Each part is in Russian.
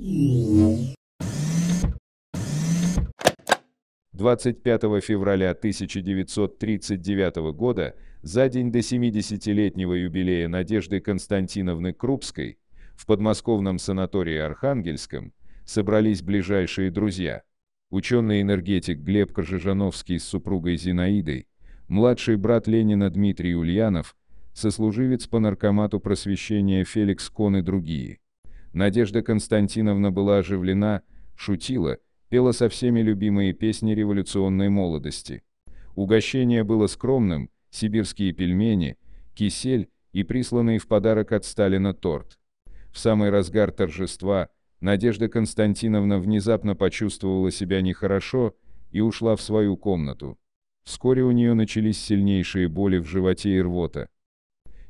25 февраля 1939 года, за день до 70-летнего юбилея Надежды Константиновны Крупской, в подмосковном санатории Архангельском собрались ближайшие друзья. Ученый-энергетик Глеб Коржижановский с супругой Зинаидой, младший брат Ленина Дмитрий Ульянов, сослуживец по наркомату просвещения Феликс Кон и другие – Надежда Константиновна была оживлена, шутила, пела со всеми любимые песни революционной молодости. Угощение было скромным, сибирские пельмени, кисель и присланный в подарок от Сталина торт. В самый разгар торжества Надежда Константиновна внезапно почувствовала себя нехорошо и ушла в свою комнату. Вскоре у нее начались сильнейшие боли в животе и рвота.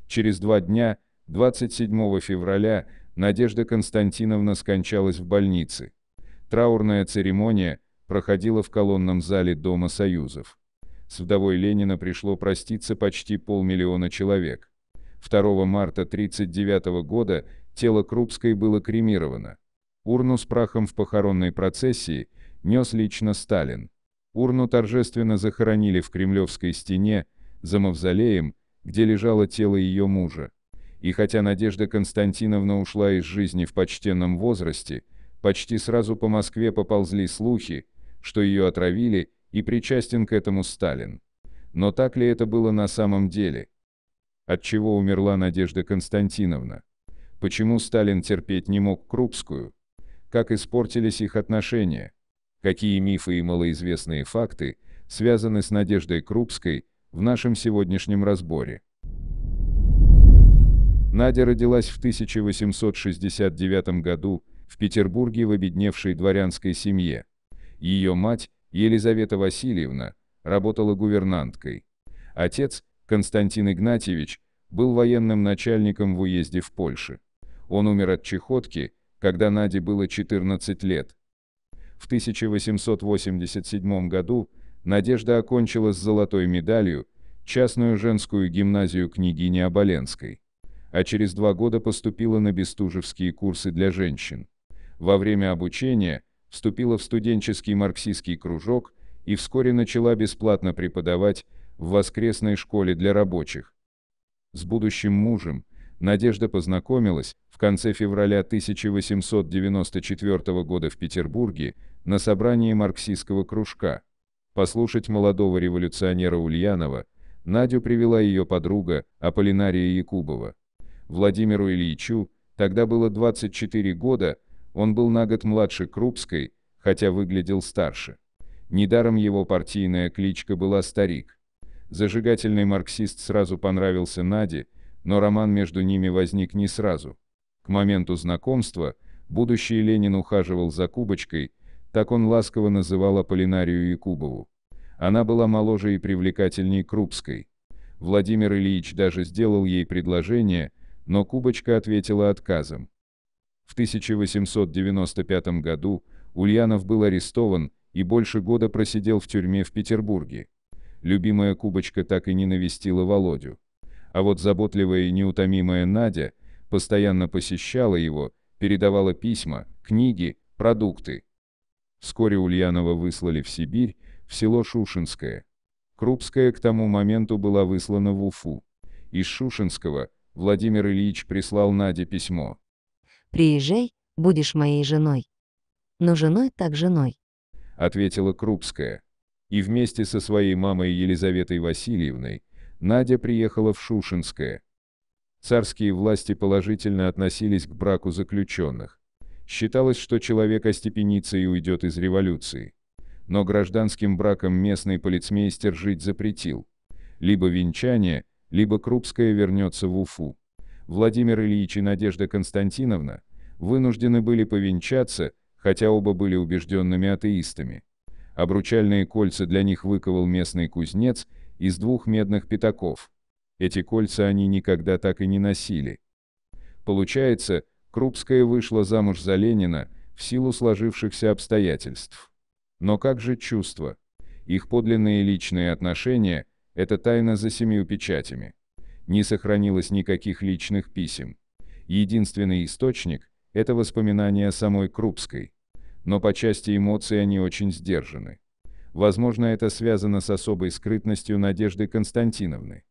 Через два дня, 27 февраля, Надежда Константиновна скончалась в больнице. Траурная церемония проходила в колонном зале Дома Союзов. С вдовой Ленина пришло проститься почти полмиллиона человек. 2 марта 1939 года тело Крупской было кремировано. Урну с прахом в похоронной процессии нес лично Сталин. Урну торжественно захоронили в Кремлевской стене, за мавзолеем, где лежало тело ее мужа. И хотя Надежда Константиновна ушла из жизни в почтенном возрасте, почти сразу по Москве поползли слухи, что ее отравили, и причастен к этому Сталин. Но так ли это было на самом деле? От чего умерла Надежда Константиновна? Почему Сталин терпеть не мог Крупскую? Как испортились их отношения? Какие мифы и малоизвестные факты связаны с Надеждой Крупской в нашем сегодняшнем разборе? Надя родилась в 1869 году в Петербурге в обедневшей дворянской семье. Ее мать, Елизавета Васильевна, работала гувернанткой. Отец, Константин Игнатьевич, был военным начальником в уезде в Польше. Он умер от чехотки, когда Наде было 14 лет. В 1887 году Надежда окончила с золотой медалью частную женскую гимназию княгини Оболенской а через два года поступила на бестужевские курсы для женщин. Во время обучения вступила в студенческий марксистский кружок и вскоре начала бесплатно преподавать в воскресной школе для рабочих. С будущим мужем Надежда познакомилась в конце февраля 1894 года в Петербурге на собрании марксистского кружка. Послушать молодого революционера Ульянова Надю привела ее подруга Аполлинария Якубова. Владимиру Ильичу, тогда было 24 года, он был на год младше Крупской, хотя выглядел старше. Недаром его партийная кличка была «Старик». Зажигательный марксист сразу понравился Наде, но роман между ними возник не сразу. К моменту знакомства будущий Ленин ухаживал за Кубочкой, так он ласково называл Аполлинарию Якубову. Она была моложе и привлекательней Крупской. Владимир Ильич даже сделал ей предложение – но Кубочка ответила отказом. В 1895 году Ульянов был арестован и больше года просидел в тюрьме в Петербурге. Любимая Кубочка так и не навестила Володю. А вот заботливая и неутомимая Надя постоянно посещала его, передавала письма, книги, продукты. Вскоре Ульянова выслали в Сибирь, в село Шушинское. Крупская к тому моменту была выслана в Уфу. Из Шушинского – Владимир Ильич прислал Наде письмо. «Приезжай, будешь моей женой». «Но женой так женой», — ответила Крупская. И вместе со своей мамой Елизаветой Васильевной Надя приехала в Шушинское. Царские власти положительно относились к браку заключенных. Считалось, что человек остепенится и уйдет из революции. Но гражданским браком местный полицмейстер жить запретил. Либо венчание, либо Крупская вернется в Уфу. Владимир Ильич и Надежда Константиновна вынуждены были повенчаться, хотя оба были убежденными атеистами. Обручальные кольца для них выковал местный кузнец из двух медных пятаков. Эти кольца они никогда так и не носили. Получается, Крупская вышла замуж за Ленина в силу сложившихся обстоятельств. Но как же чувства? Их подлинные личные отношения – это тайна за семью печатями не сохранилось никаких личных писем. Единственный источник – это воспоминания самой Крупской. Но по части эмоций они очень сдержаны. Возможно, это связано с особой скрытностью Надежды Константиновны.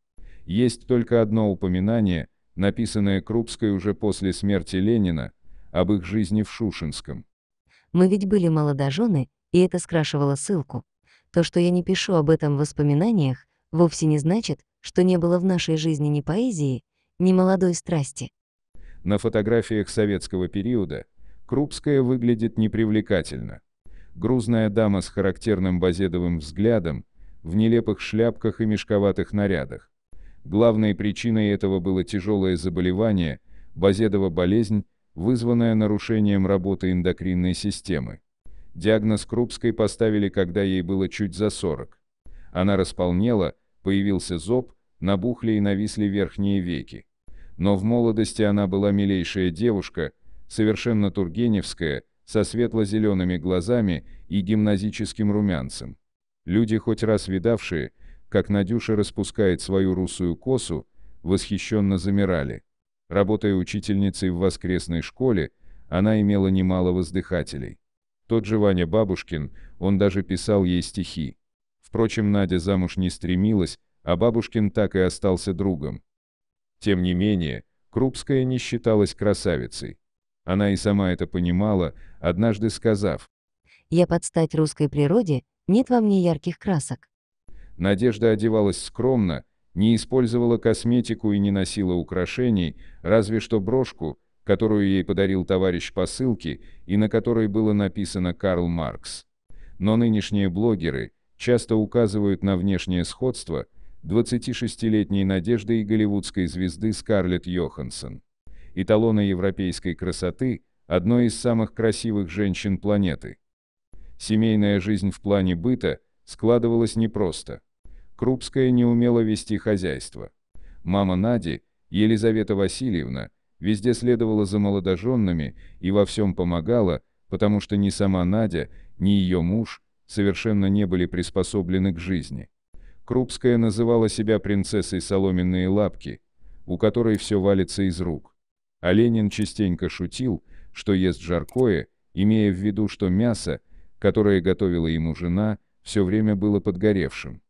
Есть только одно упоминание, написанное Крупской уже после смерти Ленина, об их жизни в Шушинском. «Мы ведь были молодожены, и это скрашивало ссылку. То, что я не пишу об этом в воспоминаниях, вовсе не значит, что не было в нашей жизни ни поэзии, ни молодой страсти. На фотографиях советского периода Крупская выглядит непривлекательно. Грузная дама с характерным базедовым взглядом, в нелепых шляпках и мешковатых нарядах. Главной причиной этого было тяжелое заболевание, базедова болезнь, вызванная нарушением работы эндокринной системы. Диагноз Крупской поставили, когда ей было чуть за 40. Она располнела, появился зоб, набухли и нависли верхние веки. Но в молодости она была милейшая девушка, совершенно тургеневская, со светло-зелеными глазами и гимназическим румянцем. Люди, хоть раз видавшие, как Надюша распускает свою русую косу, восхищенно замирали. Работая учительницей в воскресной школе, она имела немало воздыхателей. Тот же Ваня Бабушкин, он даже писал ей стихи. Впрочем, Надя замуж не стремилась, а бабушкин так и остался другом. Тем не менее, Крупская не считалась красавицей. Она и сама это понимала, однажды сказав, «Я под стать русской природе, нет во мне ярких красок». Надежда одевалась скромно, не использовала косметику и не носила украшений, разве что брошку, которую ей подарил товарищ посылки и на которой было написано «Карл Маркс». Но нынешние блогеры часто указывают на внешнее сходство – 26-летней и голливудской звезды Скарлетт Йоханссон. Эталона европейской красоты, одной из самых красивых женщин планеты. Семейная жизнь в плане быта складывалась непросто. Крупская не умела вести хозяйство. Мама Нади, Елизавета Васильевна, везде следовала за молодоженными и во всем помогала, потому что ни сама Надя, ни ее муж совершенно не были приспособлены к жизни. Крупская называла себя принцессой соломенные лапки, у которой все валится из рук. А Ленин частенько шутил, что ест жаркое, имея в виду, что мясо, которое готовила ему жена, все время было подгоревшим.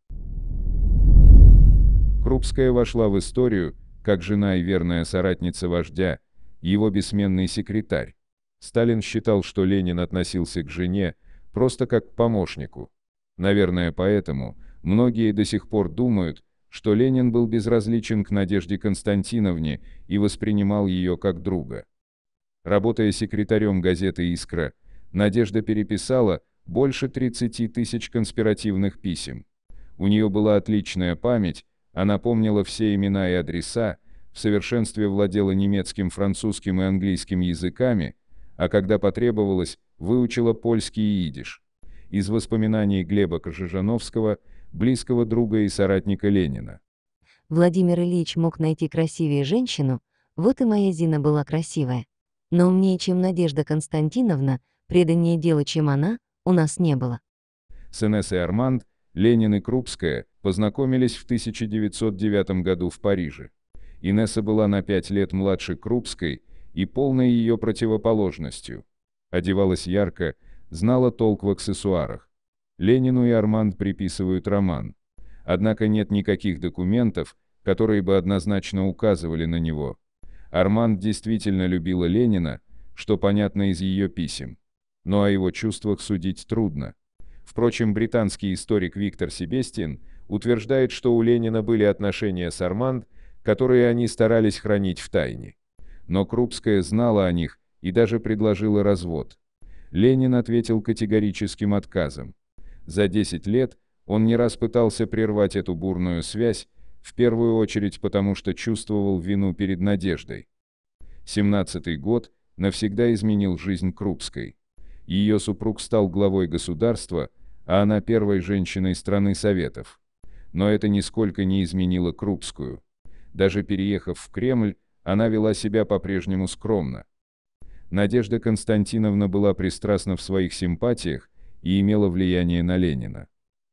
Крупская вошла в историю, как жена и верная соратница вождя, его бессменный секретарь. Сталин считал, что Ленин относился к жене просто как к помощнику. Наверное, поэтому Многие до сих пор думают, что Ленин был безразличен к Надежде Константиновне и воспринимал ее как друга. Работая секретарем газеты «Искра», Надежда переписала больше 30 тысяч конспиративных писем. У нее была отличная память, она помнила все имена и адреса, в совершенстве владела немецким, французским и английским языками, а когда потребовалось, выучила польский и идиш. Из воспоминаний Глеба Кожижановского – близкого друга и соратника Ленина. Владимир Ильич мог найти красивее женщину, вот и моя Зина была красивая. Но умнее, чем Надежда Константиновна, преданнее делу, чем она, у нас не было. С Инессой Арманд, Ленин и Крупская познакомились в 1909 году в Париже. Инесса была на пять лет младше Крупской и полной ее противоположностью. Одевалась ярко, знала толк в аксессуарах. Ленину и Арманд приписывают роман. Однако нет никаких документов, которые бы однозначно указывали на него. Арманд действительно любила Ленина, что понятно из ее писем. Но о его чувствах судить трудно. Впрочем, британский историк Виктор Себестин утверждает, что у Ленина были отношения с Арманд, которые они старались хранить в тайне. Но Крупская знала о них и даже предложила развод. Ленин ответил категорическим отказом. За 10 лет он не раз пытался прервать эту бурную связь, в первую очередь потому, что чувствовал вину перед надеждой. 17-й год навсегда изменил жизнь Крупской. Ее супруг стал главой государства, а она первой женщиной страны Советов. Но это нисколько не изменило Крупскую. Даже переехав в Кремль, она вела себя по-прежнему скромно. Надежда Константиновна была пристрастна в своих симпатиях, и имела влияние на Ленина.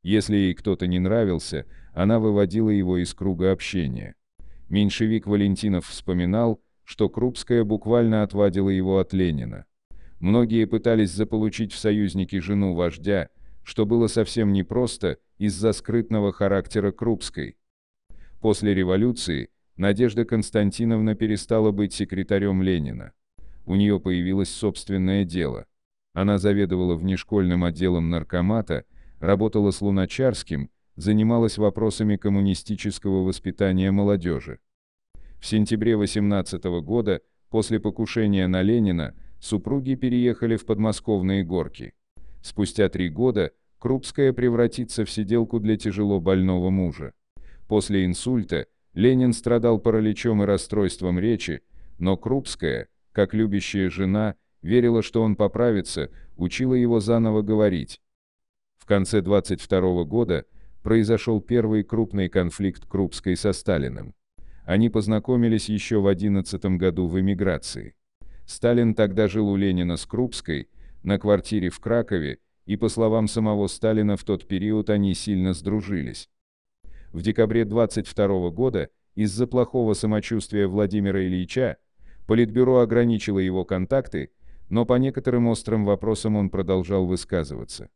Если ей кто-то не нравился, она выводила его из круга общения. Меньшевик Валентинов вспоминал, что Крупская буквально отвадила его от Ленина. Многие пытались заполучить в союзники жену вождя, что было совсем непросто из-за скрытного характера Крупской. После революции Надежда Константиновна перестала быть секретарем Ленина. У нее появилось собственное дело – она заведовала внешкольным отделом наркомата, работала с Луначарским, занималась вопросами коммунистического воспитания молодежи. В сентябре 18 года, после покушения на Ленина, супруги переехали в подмосковные горки. Спустя три года Крупская превратится в сиделку для тяжело больного мужа. После инсульта Ленин страдал параличом и расстройством речи, но Крупская, как любящая жена, верила, что он поправится, учила его заново говорить. В конце 22 года произошел первый крупный конфликт Крупской со Сталиным. Они познакомились еще в 11 году в эмиграции. Сталин тогда жил у Ленина с Крупской, на квартире в Кракове, и по словам самого Сталина в тот период они сильно сдружились. В декабре 22 года, из-за плохого самочувствия Владимира Ильича, Политбюро ограничило его контакты, но по некоторым острым вопросам он продолжал высказываться.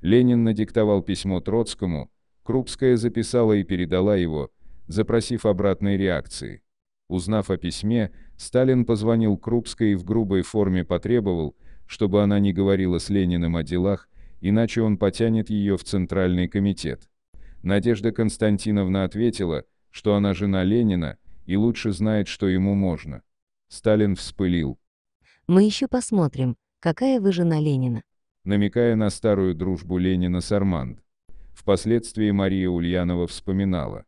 Ленин надиктовал письмо Троцкому, Крупская записала и передала его, запросив обратной реакции. Узнав о письме, Сталин позвонил Крупской и в грубой форме потребовал, чтобы она не говорила с Лениным о делах, иначе он потянет ее в Центральный комитет. Надежда Константиновна ответила, что она жена Ленина и лучше знает, что ему можно. Сталин вспылил. Мы еще посмотрим, какая вы жена Ленина. Намекая на старую дружбу Ленина с Арманд. Впоследствии Мария Ульянова вспоминала.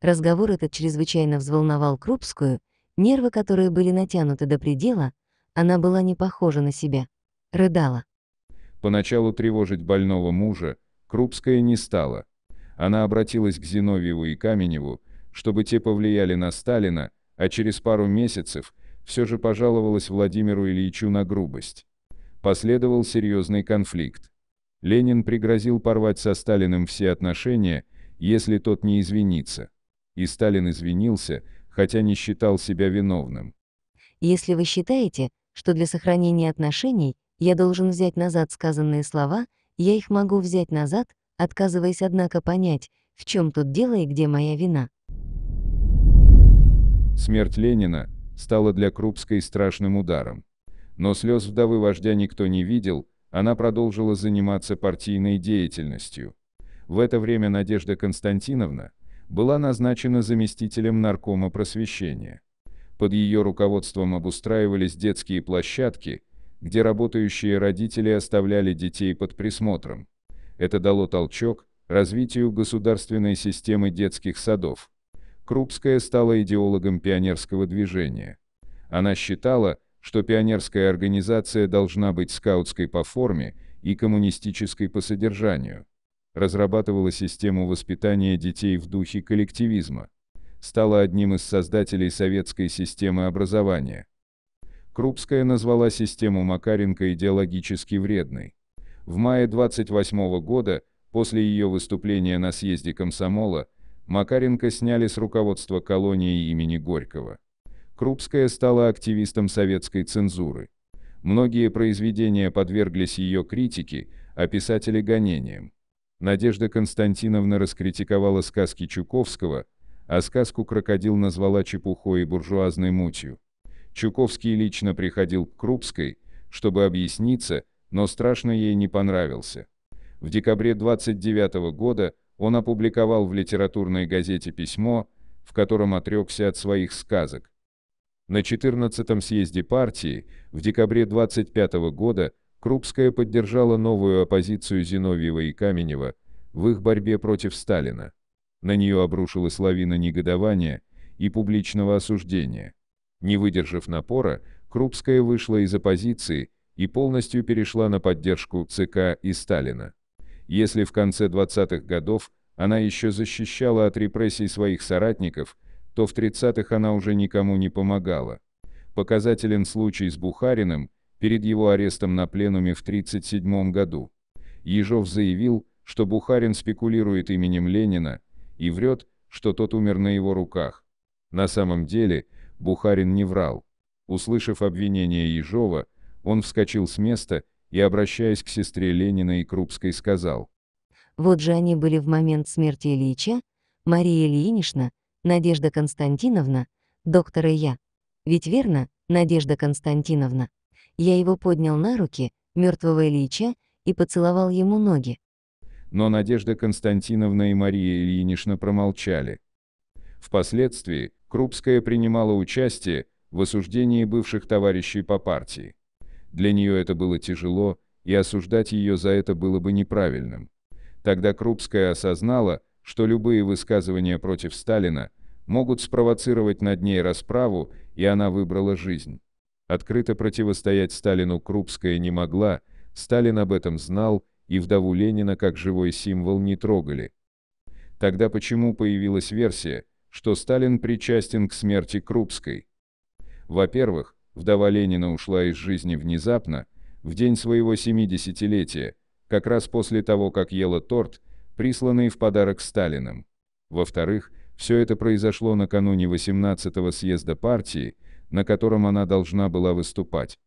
Разговор этот чрезвычайно взволновал Крупскую, нервы которые были натянуты до предела, она была не похожа на себя. Рыдала. Поначалу тревожить больного мужа Крупская не стала. Она обратилась к Зиновьеву и Каменеву, чтобы те повлияли на Сталина, а через пару месяцев – все же пожаловалась Владимиру Ильичу на грубость. Последовал серьезный конфликт. Ленин пригрозил порвать со Сталиным все отношения, если тот не извинится. И Сталин извинился, хотя не считал себя виновным. Если вы считаете, что для сохранения отношений я должен взять назад сказанные слова, я их могу взять назад, отказываясь, однако, понять, в чем тут дело и где моя вина. Смерть Ленина стало для Крупской страшным ударом. Но слез вдовы вождя никто не видел, она продолжила заниматься партийной деятельностью. В это время Надежда Константиновна была назначена заместителем наркома просвещения. Под ее руководством обустраивались детские площадки, где работающие родители оставляли детей под присмотром. Это дало толчок развитию государственной системы детских садов. Крупская стала идеологом пионерского движения. Она считала, что пионерская организация должна быть скаутской по форме и коммунистической по содержанию. Разрабатывала систему воспитания детей в духе коллективизма. Стала одним из создателей советской системы образования. Крупская назвала систему Макаренко идеологически вредной. В мае 28 года, после ее выступления на съезде комсомола, Макаренко сняли с руководства колонии имени Горького. Крупская стала активистом советской цензуры. Многие произведения подверглись ее критике, а писатели – гонениям. Надежда Константиновна раскритиковала сказки Чуковского, а сказку «Крокодил» назвала чепухой и буржуазной мутью. Чуковский лично приходил к Крупской, чтобы объясниться, но страшно ей не понравился. В декабре 29 года он опубликовал в литературной газете письмо, в котором отрекся от своих сказок. На 14-м съезде партии в декабре 25 года Крупская поддержала новую оппозицию Зиновьева и Каменева в их борьбе против Сталина. На нее обрушилась лавина негодования и публичного осуждения. Не выдержав напора, Крупская вышла из оппозиции и полностью перешла на поддержку ЦК и Сталина. Если в конце 20-х годов она еще защищала от репрессий своих соратников, то в 30-х она уже никому не помогала. Показателен случай с Бухариным перед его арестом на пленуме в 1937 году. Ежов заявил, что Бухарин спекулирует именем Ленина и врет, что тот умер на его руках. На самом деле, Бухарин не врал. Услышав обвинение Ежова, он вскочил с места и, обращаясь к сестре Ленина и Крупской, сказал. Вот же они были в момент смерти Ильича, Мария Ильинична, Надежда Константиновна, доктора я. Ведь верно, Надежда Константиновна? Я его поднял на руки, мертвого Ильича, и поцеловал ему ноги. Но Надежда Константиновна и Мария Ильинична промолчали. Впоследствии Крупская принимала участие в осуждении бывших товарищей по партии. Для нее это было тяжело, и осуждать ее за это было бы неправильным. Тогда Крупская осознала, что любые высказывания против Сталина могут спровоцировать над ней расправу, и она выбрала жизнь. Открыто противостоять Сталину Крупская не могла, Сталин об этом знал, и вдову Ленина как живой символ не трогали. Тогда почему появилась версия, что Сталин причастен к смерти Крупской? Во-первых, Вдова Ленина ушла из жизни внезапно, в день своего 70-летия, как раз после того, как ела торт, присланный в подарок Сталиным. Во-вторых, все это произошло накануне 18-го съезда партии, на котором она должна была выступать.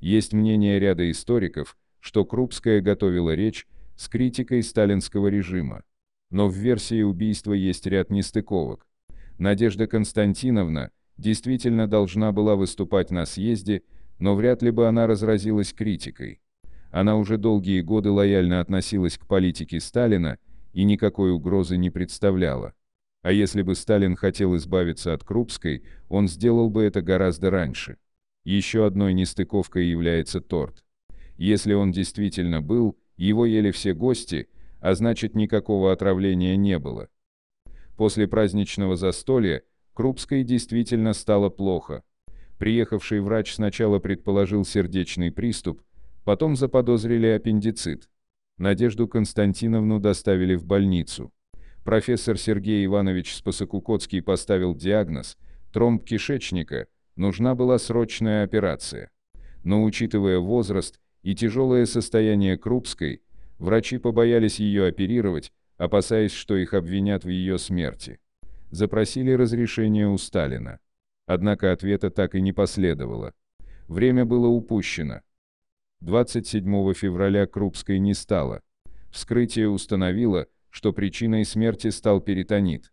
Есть мнение ряда историков, что Крупская готовила речь с критикой сталинского режима. Но в версии убийства есть ряд нестыковок. Надежда Константиновна, действительно должна была выступать на съезде, но вряд ли бы она разразилась критикой. Она уже долгие годы лояльно относилась к политике Сталина и никакой угрозы не представляла. А если бы Сталин хотел избавиться от Крупской, он сделал бы это гораздо раньше. Еще одной нестыковкой является торт. Если он действительно был, его ели все гости, а значит никакого отравления не было. После праздничного застолья Крупской действительно стало плохо. Приехавший врач сначала предположил сердечный приступ, потом заподозрили аппендицит. Надежду Константиновну доставили в больницу. Профессор Сергей Иванович Спасокукоцкий поставил диагноз – тромб кишечника, нужна была срочная операция. Но учитывая возраст и тяжелое состояние Крупской, врачи побоялись ее оперировать, опасаясь, что их обвинят в ее смерти запросили разрешение у Сталина. Однако ответа так и не последовало. Время было упущено. 27 февраля Крупской не стало. Вскрытие установило, что причиной смерти стал перитонит.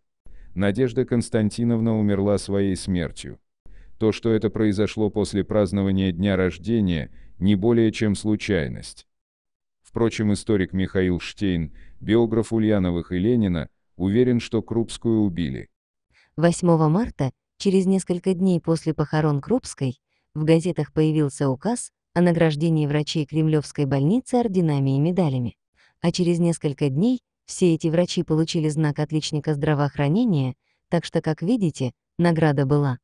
Надежда Константиновна умерла своей смертью. То, что это произошло после празднования дня рождения, не более чем случайность. Впрочем, историк Михаил Штейн, биограф Ульяновых и Ленина, Уверен, что Крупскую убили. 8 марта, через несколько дней после похорон Крупской, в газетах появился указ о награждении врачей Кремлевской больницы орденами и медалями. А через несколько дней все эти врачи получили знак отличника здравоохранения, так что, как видите, награда была.